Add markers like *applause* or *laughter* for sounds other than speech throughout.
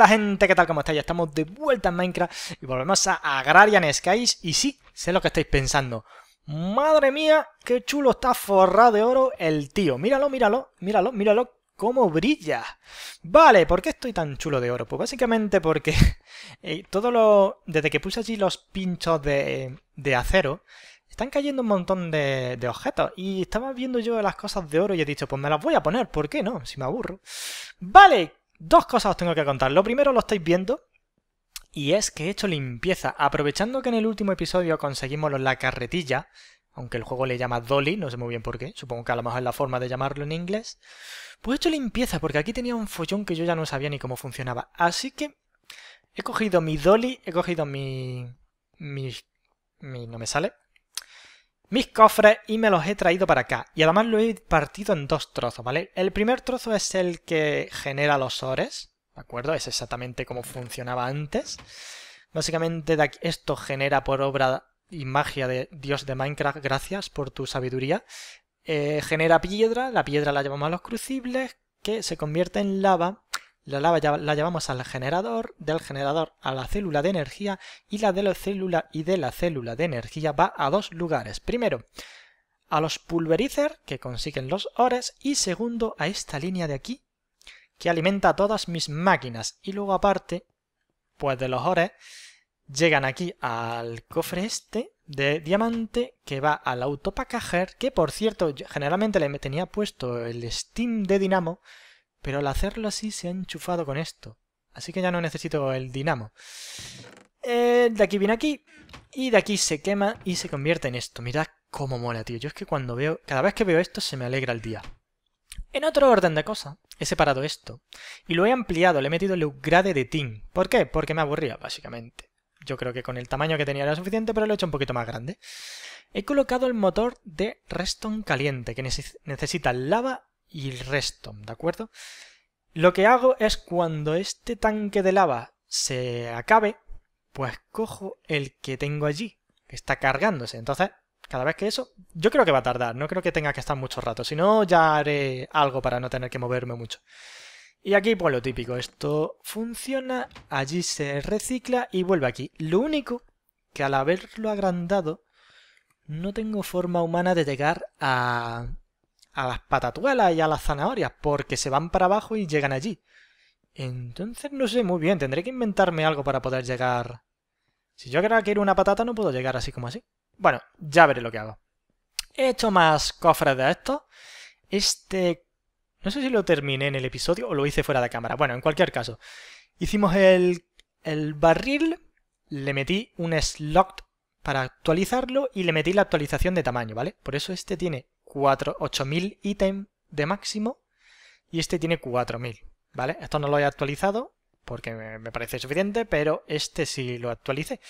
la gente, ¿qué tal? ¿Cómo estáis? Ya estamos de vuelta en Minecraft y volvemos a Agrarian Skies. Y sí, sé lo que estáis pensando. Madre mía, qué chulo está forrado de oro el tío. Míralo, míralo, míralo, míralo cómo brilla. Vale, ¿por qué estoy tan chulo de oro? Pues básicamente porque *laughs* eh, todo lo... Desde que puse allí los pinchos de, de acero, están cayendo un montón de, de, objetos. Y estaba viendo yo las cosas de oro y he dicho, pues me las voy a poner, ¿por qué no? Si me aburro. Vale, Dos cosas os tengo que contar. Lo primero lo estáis viendo, y es que he hecho limpieza. Aprovechando que en el último episodio conseguimos la carretilla, aunque el juego le llama Dolly, no sé muy bien por qué, supongo que a lo mejor es la forma de llamarlo en inglés, pues he hecho limpieza porque aquí tenía un follón que yo ya no sabía ni cómo funcionaba. Así que he cogido mi Dolly, he cogido mi... mi... mi... no me sale mis cofres y me los he traído para acá. Y además lo he partido en dos trozos, ¿vale? El primer trozo es el que genera los ores, ¿de acuerdo? Es exactamente como funcionaba antes. Básicamente esto genera por obra y magia de Dios de Minecraft, gracias por tu sabiduría. Eh, genera piedra, la piedra la llevamos a los crucibles, que se convierte en lava la lava la llevamos al generador, del generador a la célula de energía y la de la célula y de la célula de energía va a dos lugares. Primero, a los pulverizer que consiguen los ores y segundo a esta línea de aquí que alimenta todas mis máquinas y luego aparte pues de los ores llegan aquí al cofre este de diamante que va al autopackager que por cierto generalmente le tenía puesto el steam de dinamo pero al hacerlo así se ha enchufado con esto. Así que ya no necesito el dinamo. de aquí viene aquí. Y de aquí se quema y se convierte en esto. Mirad cómo mola, tío. Yo es que cuando veo... Cada vez que veo esto se me alegra el día. En otro orden de cosas, he separado esto. Y lo he ampliado, le he metido el upgrade de tin. ¿Por qué? Porque me aburría, básicamente. Yo creo que con el tamaño que tenía era suficiente, pero lo he hecho un poquito más grande. He colocado el motor de Reston caliente, que necesita lava y el resto, ¿de acuerdo? Lo que hago es cuando este tanque de lava se acabe, pues cojo el que tengo allí, que está cargándose. Entonces, cada vez que eso, yo creo que va a tardar, no creo que tenga que estar mucho rato, si no ya haré algo para no tener que moverme mucho. Y aquí pues lo típico, esto funciona, allí se recicla y vuelve aquí. Lo único que al haberlo agrandado, no tengo forma humana de llegar a a las patatuelas y a las zanahorias, porque se van para abajo y llegan allí. Entonces no sé muy bien, tendré que inventarme algo para poder llegar... Si yo creo que era una patata no puedo llegar así como así. Bueno, ya veré lo que hago. He hecho más cofres de esto. Este... No sé si lo terminé en el episodio o lo hice fuera de cámara. Bueno, en cualquier caso. Hicimos el, el barril, le metí un slot para actualizarlo y le metí la actualización de tamaño, ¿vale? Por eso este tiene 8.000 ítems de máximo y este tiene 4.000, ¿vale? Esto no lo he actualizado porque me parece suficiente, pero este sí lo actualicé.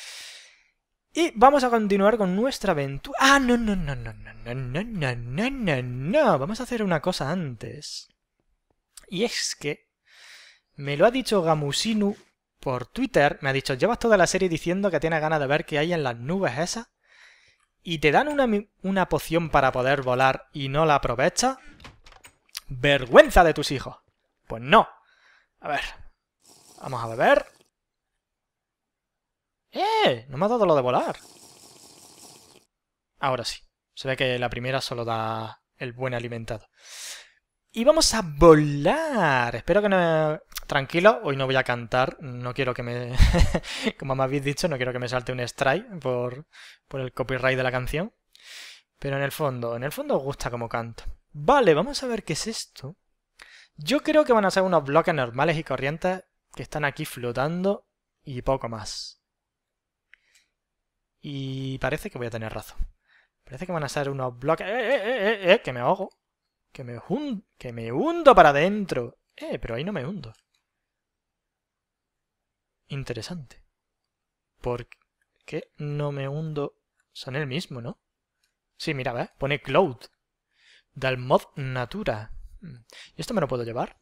Y vamos a continuar con nuestra aventura. Ah, no, no, no, no, no, no, no, no, no, no, no. Vamos a hacer una cosa antes. Y es que me lo ha dicho Gamusinu por Twitter. Me ha dicho, llevas toda la serie diciendo que tienes ganas de ver qué hay en las nubes esas y te dan una, una poción para poder volar y no la aprovecha, ¡vergüenza de tus hijos! Pues no. A ver. Vamos a beber. ¡Eh! No me ha dado lo de volar. Ahora sí. Se ve que la primera solo da el buen alimentado. Y vamos a volar. Espero que no... Tranquilo, hoy no voy a cantar. No quiero que me... *laughs* Como me habéis dicho, no quiero que me salte un strike por, por el copyright de la canción. Pero en el fondo, en el fondo os gusta como canto. Vale, vamos a ver qué es esto. Yo creo que van a ser unos bloques normales y corrientes que están aquí flotando y poco más. Y parece que voy a tener razón. Parece que van a ser unos bloques... eh, eh, eh! eh, eh que me ahogo! Que me, que me hundo para adentro. Eh, pero ahí no me hundo. Interesante. ¿Por qué no me hundo? Son el mismo, ¿no? Sí, mira, ¿eh? Pone Cloud. dal Natura. Mm. ¿Y esto me lo puedo llevar?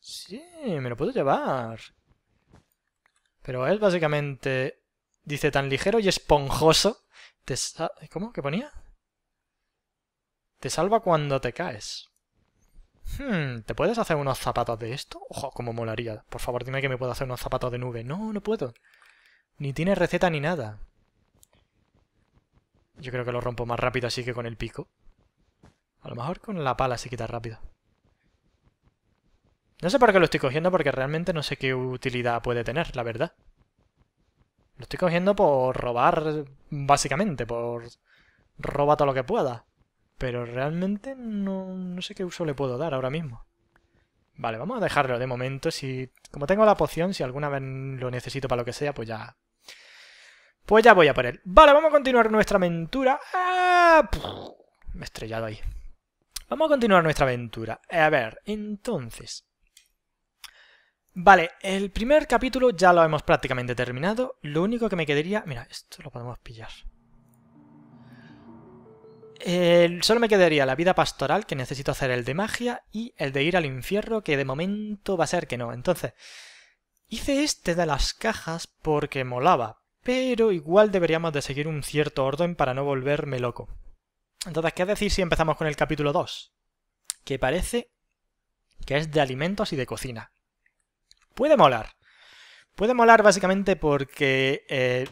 Sí, me lo puedo llevar. Pero él básicamente dice tan ligero y esponjoso. ¿Cómo? ¿Qué ponía? Te salva cuando te caes. Hmm, ¿te puedes hacer unos zapatos de esto? Ojo, cómo molaría. Por favor, dime que me puedo hacer unos zapatos de nube. No, no puedo. Ni tiene receta ni nada. Yo creo que lo rompo más rápido así que con el pico. A lo mejor con la pala se quita rápido. No sé por qué lo estoy cogiendo porque realmente no sé qué utilidad puede tener, la verdad. Lo estoy cogiendo por robar, básicamente, por robar todo lo que pueda. Pero realmente no, sé qué uso le puedo dar ahora mismo. Vale, vamos a dejarlo de momento. Si Como tengo la poción, si alguna vez lo necesito para lo que sea, pues ya... Pues ya voy a por él. Vale, vamos a continuar nuestra aventura. Ah, me he estrellado ahí. Vamos a continuar nuestra aventura. Eh, a ver, entonces... Vale, el primer capítulo ya lo hemos prácticamente terminado. Lo único que me quedaría... Mira, esto lo podemos pillar. Eh, solo me quedaría la vida pastoral, que necesito hacer el de magia, y el de ir al infierno, que de momento va a ser que no. Entonces, hice este de las cajas porque molaba, pero igual deberíamos de seguir un cierto orden para no volverme loco. Entonces, ¿qué decir si empezamos con el capítulo 2? Que parece que es de alimentos y de cocina. Puede molar. Puede molar básicamente porque eh,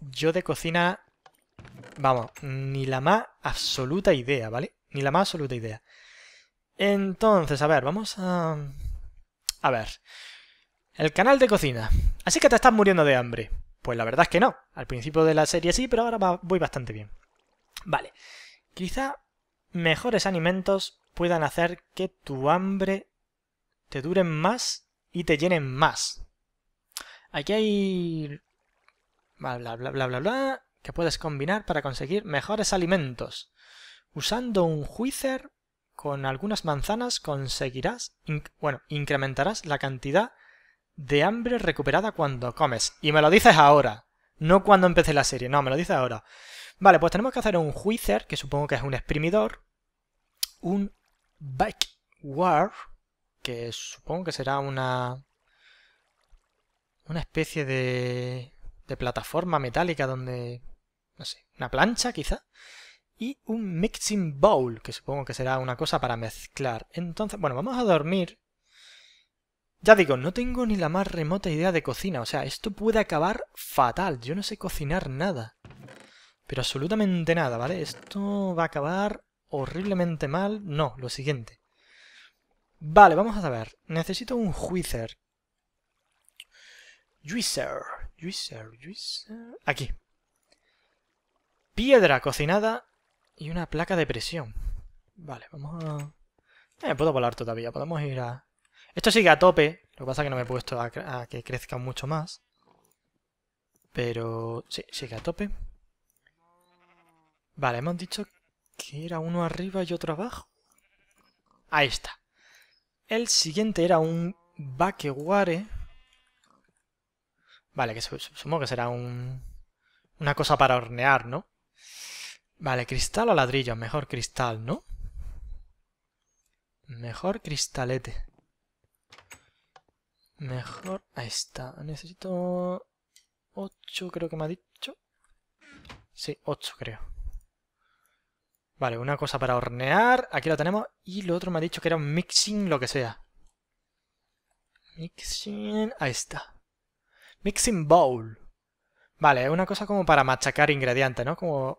yo de cocina Vamos, ni la más absoluta idea, ¿vale? Ni la más absoluta idea. Entonces, a ver, vamos a... A ver. El canal de cocina. Así que te estás muriendo de hambre. Pues la verdad es que no. Al principio de la serie sí, pero ahora voy bastante bien. Vale. Quizá mejores alimentos puedan hacer que tu hambre te dure más y te llenen más. Aquí hay... Bla, bla, bla, bla, bla, bla que puedes combinar para conseguir mejores alimentos. Usando un juicer con algunas manzanas conseguirás, bueno, incrementarás la cantidad de hambre recuperada cuando comes. Y me lo dices ahora, no cuando empecé la serie, no, me lo dices ahora. Vale, pues tenemos que hacer un juicer, que supongo que es un exprimidor, un war que supongo que será una una especie de, de plataforma metálica donde no sé, una plancha quizá, y un mixing bowl, que supongo que será una cosa para mezclar. Entonces, bueno, vamos a dormir. Ya digo, no tengo ni la más remota idea de cocina, o sea, esto puede acabar fatal, yo no sé cocinar nada. Pero absolutamente nada, ¿vale? Esto va a acabar horriblemente mal. No, lo siguiente. Vale, vamos a saber, Necesito un juicer. Juicer, juicer, juicer... Aquí, Piedra cocinada y una placa de presión. Vale, vamos a... Eh, puedo volar todavía, podemos ir a... Esto sigue a tope, lo que pasa es que no me he puesto a, que crezca mucho más. Pero... sí, sigue a tope. Vale, hemos dicho que era uno arriba y otro abajo. Ahí está. El siguiente era un Bakeware. Vale, que supongo que será un... Una cosa para hornear, ¿no? Vale, cristal o ladrillo. Mejor cristal, ¿no? Mejor cristalete. Mejor... Ahí está. Necesito... 8 creo que me ha dicho. Sí, 8 creo. Vale, una cosa para hornear. Aquí lo tenemos. Y lo otro me ha dicho que era un mixing lo que sea. Mixing... Ahí está. Mixing bowl. Vale, una cosa como para machacar ingredientes, ¿no? Como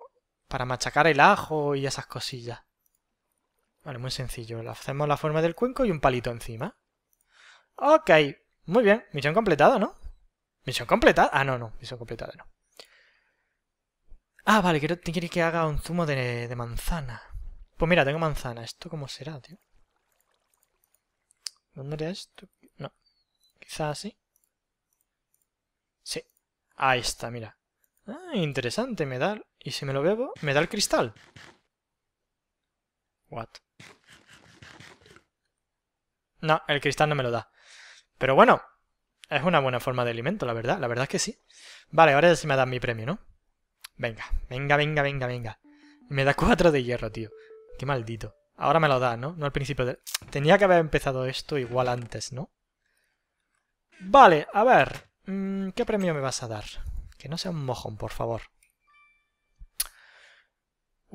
para machacar el ajo y esas cosillas. Vale, muy sencillo. hacemos la forma del cuenco y un palito encima. Ok, muy bien. Misión completada, ¿no? Misión completada. Ah, no, no. Misión completada, no. Ah, vale, quiero, que haga un zumo de, de manzana. Pues mira, tengo manzana. ¿Esto cómo será, tío? ¿Dónde era esto? No. Quizás así. Sí. Ahí está, mira. Ah, interesante, me da ¿Y si me lo bebo? ¿Me da el cristal? What? No, el cristal no me lo da. Pero bueno, es una buena forma de alimento, la verdad. La verdad es que sí. Vale, ahora sí me dan mi premio, ¿no? Venga, venga, venga, venga, venga. Me da cuatro de hierro, tío. Qué maldito. Ahora me lo da, ¿no? No al principio de... Tenía que haber empezado esto igual antes, ¿no? Vale, a ver. Mm, ¿Qué premio me vas a dar? Que no sea un mojón, por favor.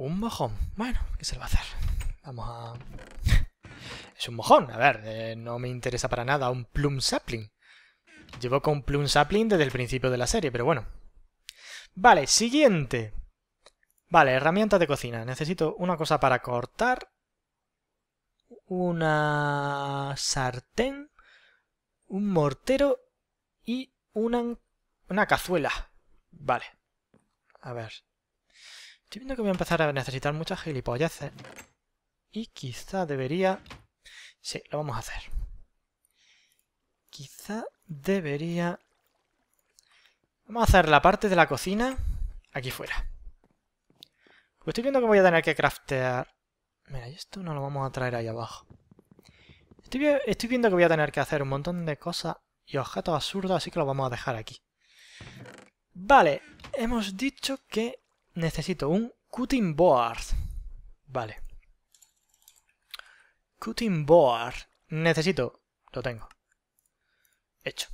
Un mojón. Bueno, ¿qué se le va a hacer? Vamos a... es un mojón. A ver, eh, no me interesa para nada un plum sapling. Llevo con plum sapling desde el principio de la serie, pero bueno. Vale, siguiente. Vale, herramientas de cocina. Necesito una cosa para cortar. Una sartén. Un mortero. Y una, una cazuela. Vale. A ver, Estoy viendo que voy a empezar a necesitar muchas gilipolleces. Y quizá debería... Sí, lo vamos a hacer. Quizá debería... Vamos a hacer la parte de la cocina aquí fuera. Pues estoy viendo que voy a tener que craftear... Mira, y esto no lo vamos a traer ahí abajo. Estoy, estoy viendo que voy a tener que hacer un montón de cosas y objetos absurdos, así que lo vamos a dejar aquí. Vale, hemos dicho que necesito un cutting board. Vale. Cutting board. Necesito... Lo tengo. Hecho.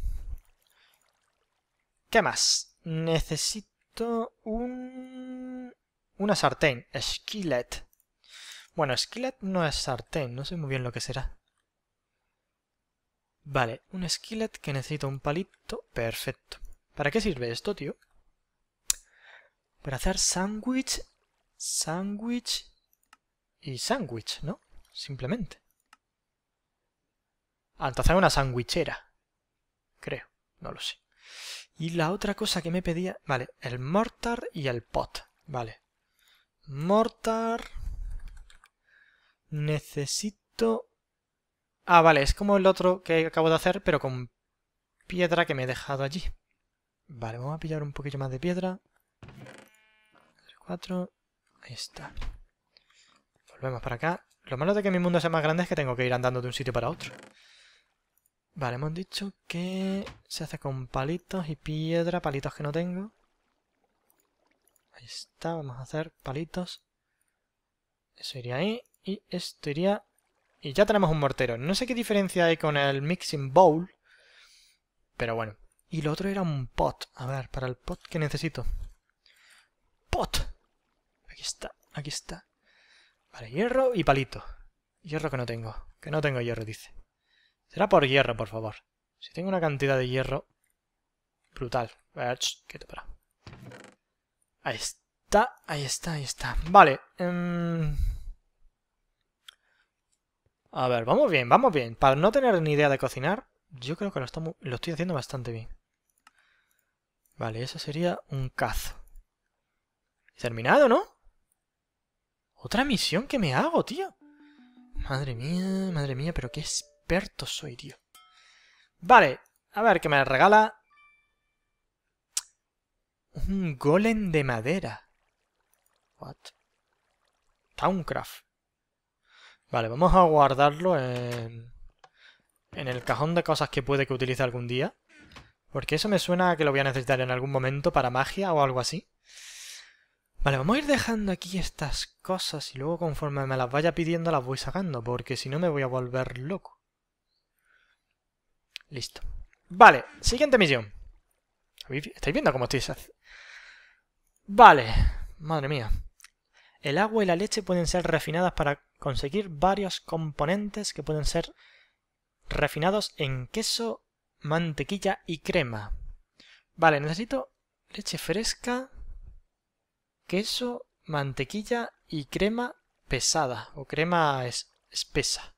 ¿Qué más? Necesito un... Una sartén. Skillet. Bueno, skillet no es sartén. No sé muy bien lo que será. Vale, un skillet que necesito un palito. Perfecto. ¿Para qué sirve esto, tío? Para hacer sándwich, sándwich y sándwich, ¿no? Simplemente. ¿Alto ah, hacer una sándwichera? Creo, no lo sé. Y la otra cosa que me pedía... Vale, el mortar y el pot. Vale. Mortar... Necesito... Ah, vale, es como el otro que acabo de hacer, pero con piedra que me he dejado allí. Vale, vamos a pillar un poquito más de piedra. 4. Ahí está. Volvemos para acá. Lo malo de que mi mundo sea más grande es que tengo que ir andando de un sitio para otro. Vale, hemos dicho que se hace con palitos y piedra, palitos que no tengo. Ahí está, vamos a hacer palitos. Eso iría ahí y esto iría... Y ya tenemos un mortero. No sé qué diferencia hay con el mixing bowl, pero bueno. Y lo otro era un pot. A ver, para el pot, ¿qué necesito? ¡Pot! está, aquí está. Vale, hierro y palito. Hierro que no tengo. Que no tengo hierro, dice. Será por hierro, por favor. Si tengo una cantidad de hierro... Brutal. Ahí está, ahí está, ahí está. Vale. Em. A ver, vamos bien, vamos bien. Para no tener ni idea de cocinar, yo creo que lo, lo estoy haciendo bastante bien. Vale, eso sería un cazo. Terminado, ¿no? Otra misión que me hago, tío. Madre mía, madre mía, pero qué experto soy, tío. Vale, a ver qué me regala. Un golem de madera. What? Towncraft. Vale, vamos a guardarlo en... En el cajón de cosas que puede que utilice algún día. Porque eso me suena que lo voy a necesitar en algún momento para magia o algo así. Vale, vamos a ir dejando aquí estas cosas y luego conforme me las vaya pidiendo las voy sacando, porque si no me voy a volver loco. Listo. Vale, siguiente misión. ¿Estáis viendo cómo estoy? Vale, madre mía. El agua y la leche pueden ser refinadas para conseguir varios componentes que pueden ser refinados en queso, mantequilla y crema. Vale, necesito leche fresca, queso, mantequilla y crema pesada o crema espesa.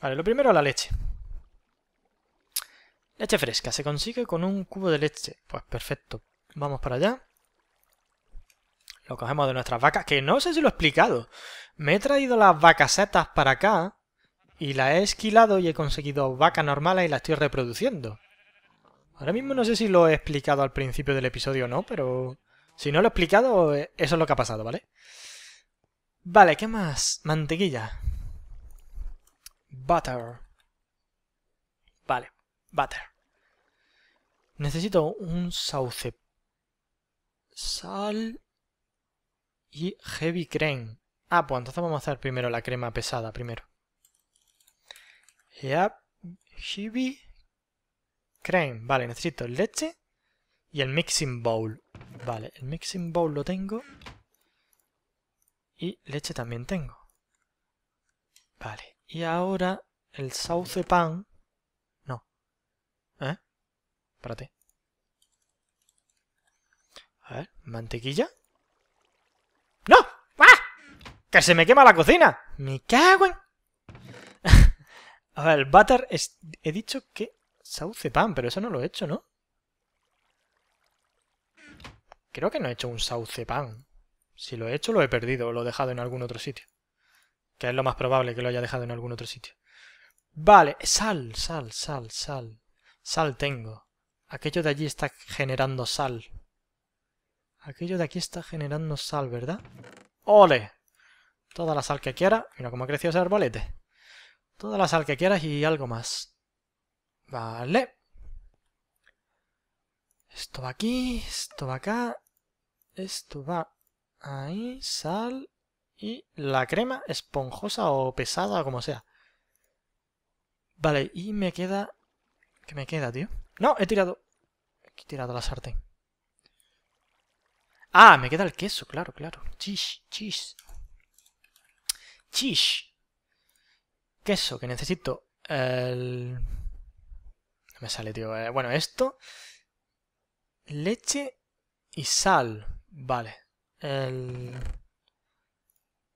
Vale, lo primero la leche. Leche fresca, se consigue con un cubo de leche. Pues perfecto, vamos para allá. Lo cogemos de nuestras vacas, que no sé si lo he explicado. Me he traído las vacasetas para acá y las he esquilado y he conseguido vacas normales y las estoy reproduciendo. Ahora mismo no sé si lo he explicado al principio del episodio o no, pero si no lo he explicado, eh, eso es lo que ha pasado, ¿vale? Vale, ¿qué más? Mantequilla. Butter. Vale, butter. Necesito un sauce. Sal y heavy cream. Ah, pues entonces vamos a hacer primero la crema pesada, primero. heavy cream. Vale, necesito leche y el mixing bowl. Vale, el mixing bowl lo tengo. Y leche también tengo. Vale, y ahora el sauce pan... No. ¿Eh? Espérate. A ver, mantequilla. ¡No! ¡Ah! ¡Que se me quema la cocina! ¡Me cago en...! *laughs* A ver, el butter... He dicho que sauce pan, pero eso no lo he hecho, ¿no? Creo que no he hecho un saucepan. Si lo he hecho, lo he perdido o lo he dejado en algún otro sitio. Que es lo más probable que lo haya dejado en algún otro sitio. Vale, sal, sal, sal, sal. Sal tengo. Aquello de allí está generando sal. Aquello de aquí está generando sal, ¿verdad? ¡Ole! Toda la sal que quiera Mira cómo ha crecido ese arbolete. Toda la sal que quieras y algo más. Vale. Esto va aquí, esto va acá, esto va ahí, sal y la crema esponjosa o pesada, como sea. Vale, y me queda... ¿Qué me queda, tío? No, he tirado... He tirado la sartén. Ah, me queda el queso, claro, claro. Chish, chish. Chish Queso, que necesito el... No me sale, tío. Eh, bueno, esto... Leche y sal. Vale. El...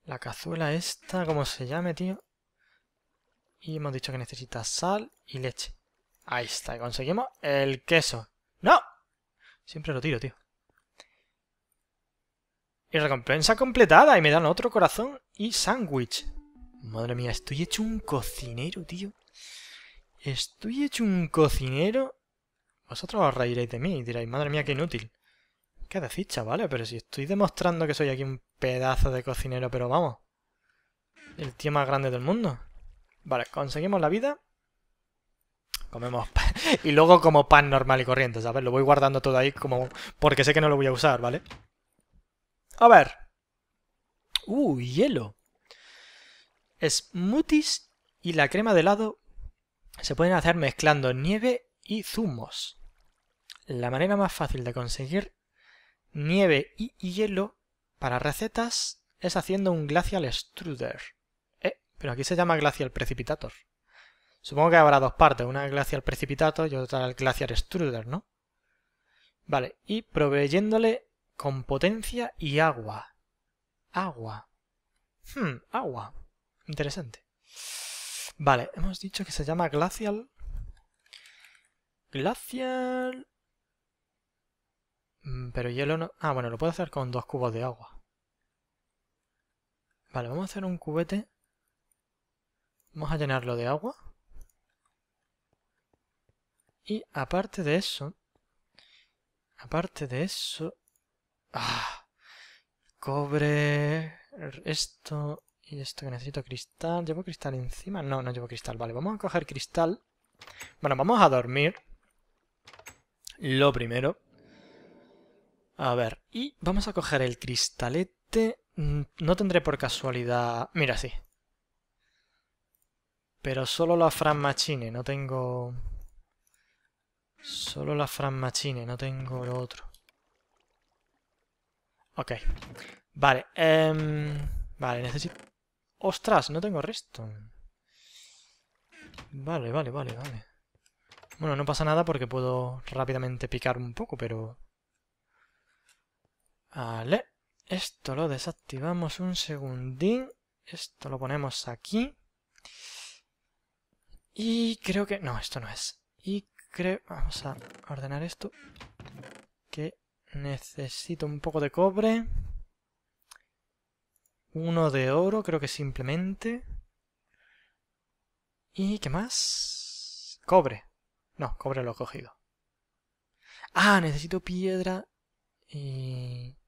La cazuela esta, como se llame, tío. Y hemos dicho que necesita sal y leche. Ahí está, y conseguimos el queso. ¡No! Siempre lo tiro, tío. Y recompensa completada. Y me dan otro corazón y sándwich. Madre mía, estoy hecho un cocinero, tío. Estoy hecho un cocinero. Vosotros os reiréis de mí y diréis, madre mía, qué inútil. ¿Qué decís, vale Pero si estoy demostrando que soy aquí un pedazo de cocinero, pero vamos. El tío más grande del mundo. Vale, conseguimos la vida. Comemos pan. *laughs* Y luego como pan normal y corriente, ¿sabes? Lo voy guardando todo ahí como... Porque sé que no lo voy a usar, ¿vale? A ver. Uh, hielo. Smoothies y la crema de helado se pueden hacer mezclando nieve y zumos. La manera más fácil de conseguir nieve y hielo para recetas es haciendo un glacial extruder Eh, pero aquí se llama glacial precipitator. Supongo que habrá dos partes, una glacial precipitator y otra glacial extruder ¿no? Vale, y proveyéndole con potencia y agua. Agua. Hmm, agua. Interesante. Vale, hemos dicho que se llama glacial... Glacial Mm, pero hielo no... Ah, bueno, lo puedo hacer con dos cubos de agua. Vale, vamos a hacer un cubete. Vamos a llenarlo de agua. Y aparte de eso... Aparte de eso... ¡Ah! Cobre... Esto... Y esto que necesito cristal. ¿Llevo cristal encima? No, no llevo cristal. Vale, vamos a coger cristal. Bueno, vamos a dormir. Lo primero. A ver, y vamos a coger el cristalete. Mm, no tendré por casualidad... Mira, sí. Pero solo la Fran Machine, no tengo... Solo la Fran Machine, no tengo lo otro. Ok. Vale, em, Vale, necesito... ¡Ostras! No tengo resto. Vale, vale, vale, vale. Bueno, no pasa nada porque puedo rápidamente picar un poco, pero... Vale. Esto lo desactivamos un segundín. Esto lo ponemos aquí. Y creo que... No, esto no es. Y creo... Vamos a ordenar esto. Que necesito un poco de cobre. Uno de oro, creo que simplemente. ¿Y qué más? Cobre. No, cobre lo he cogido. Ah, necesito piedra y...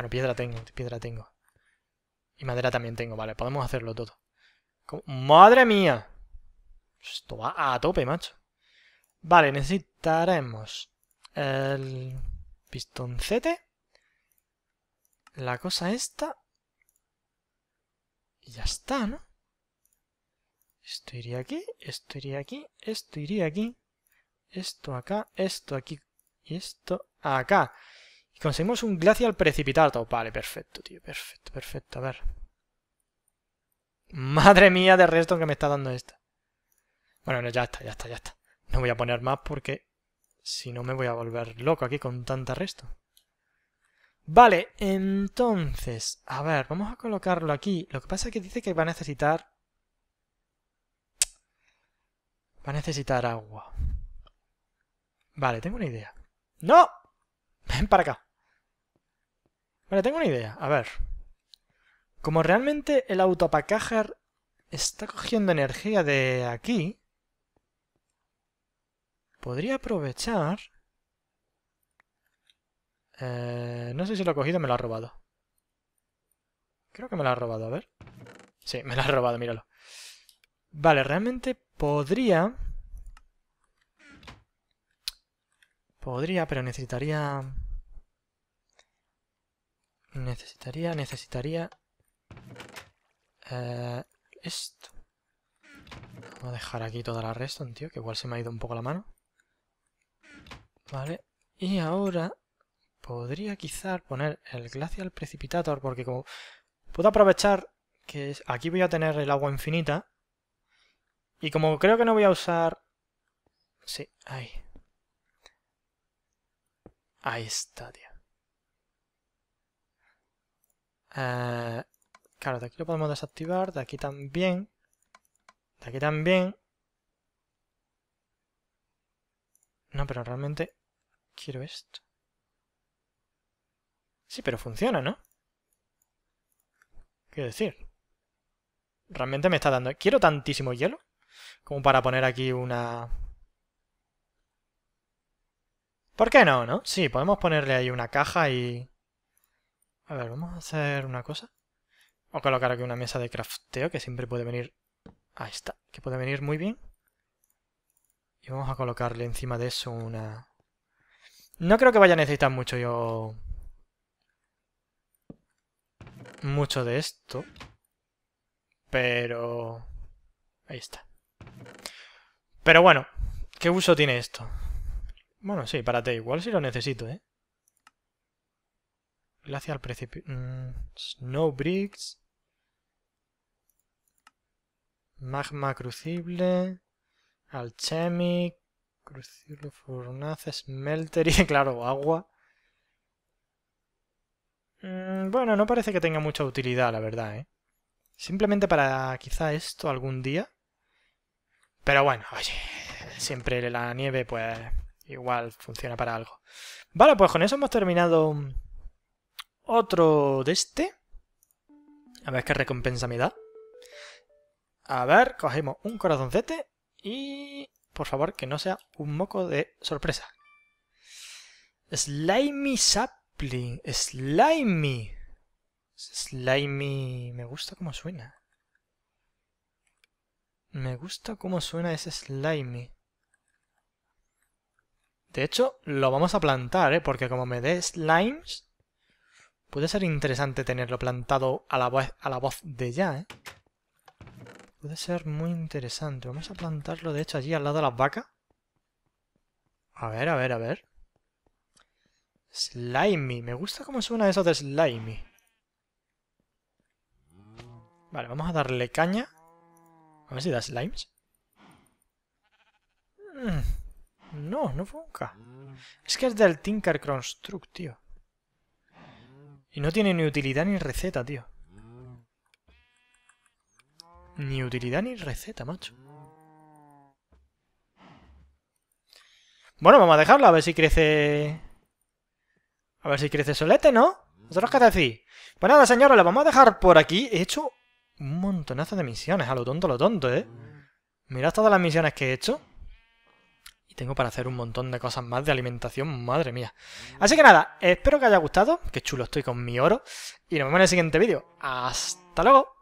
Bueno, piedra tengo, piedra tengo. Y madera también tengo, vale, podemos hacerlo todo. ¡Madre mía! Esto va a tope, macho. Vale, necesitaremos el pistoncete, la cosa esta, y ya está, ¿no? Esto iría aquí, esto iría aquí, esto iría aquí, esto acá, esto aquí y esto acá conseguimos un glacial precipitado. Vale, perfecto, tío. Perfecto, perfecto. A ver. Madre mía de resto que me está dando esta. Bueno, ya está, ya está, ya está. No voy a poner más porque si no me voy a volver loco aquí con tanta resto. Vale, entonces, a ver, vamos a colocarlo aquí. Lo que pasa es que dice que va a necesitar... Va a necesitar agua. Vale, tengo una idea. ¡No! Ven para acá. Vale, tengo una idea. A ver. Como realmente el autopacajar está cogiendo energía de aquí, podría aprovechar... Eh, no sé si lo ha cogido me lo ha robado. Creo que me lo ha robado, a ver. Sí, me lo ha robado, míralo. Vale, realmente podría... Podría, pero necesitaría... Necesitaría, necesitaría... Eh, esto. Voy a dejar aquí toda la reston, tío, que igual se me ha ido un poco la mano. Vale. Y ahora podría quizá poner el Glacial Precipitator, porque como puedo aprovechar que aquí voy a tener el agua infinita. Y como creo que no voy a usar... Sí, ahí. Ahí está, tío. Eh, claro, de aquí lo podemos desactivar, de aquí también, de aquí también. No, pero realmente quiero esto. Sí, pero funciona, ¿no? qué decir, realmente me está dando... Quiero tantísimo hielo como para poner aquí una... ¿Por qué no, no? Sí, podemos ponerle ahí una caja y... A ver, vamos a hacer una cosa. Vamos a colocar aquí una mesa de crafteo que siempre puede venir... Ahí está, que puede venir muy bien. Y vamos a colocarle encima de eso una... No creo que vaya a necesitar mucho yo... Mucho de esto. Pero... Ahí está. Pero bueno, ¿qué uso tiene esto? Bueno, sí, para ti igual si lo necesito, ¿eh? Glacial al mm, snow Bricks. Magma Crucible. Alchemic. Crucible fornace, Smelter. *laughs* claro, agua. Mm, bueno, no parece que tenga mucha utilidad, la verdad, ¿eh? Simplemente para quizá esto algún día. Pero bueno, oye, siempre la nieve pues igual funciona para algo. Vale, pues con eso hemos terminado otro de este. A ver qué recompensa me da. A ver, cogemos un corazoncete y... Por favor, que no sea un moco de sorpresa. Slimy sapling. Slimy. Slimy... Me gusta cómo suena. Me gusta cómo suena ese slimy. De hecho, lo vamos a plantar, ¿eh? Porque como me dé slimes, Puede ser interesante tenerlo plantado a la, voz, de ya, ¿eh? Puede ser muy interesante. Vamos a plantarlo, de hecho, allí al lado de las vacas. A ver, a ver, a ver. Slimey. Me gusta cómo suena eso de Slimey. Vale, vamos a darle caña. A ver si da slimes. Mm. No, no funca. Es que es del Tinker Construct, tío. Y no tiene ni utilidad ni receta, tío. Ni utilidad ni receta, macho. Bueno, vamos a dejarlo a ver si crece... A ver si crece solete, ¿no? Nosotros qué decís? Pues nada, señores, la vamos a dejar por aquí. He hecho un montonazo de misiones, a lo tonto, a lo tonto, ¿eh? Mirad todas las misiones que he hecho. Y tengo para hacer un montón de cosas más de alimentación, madre mía. Así que nada, espero que haya gustado. que chulo estoy con mi oro. Y nos vemos en el siguiente vídeo. ¡Hasta luego!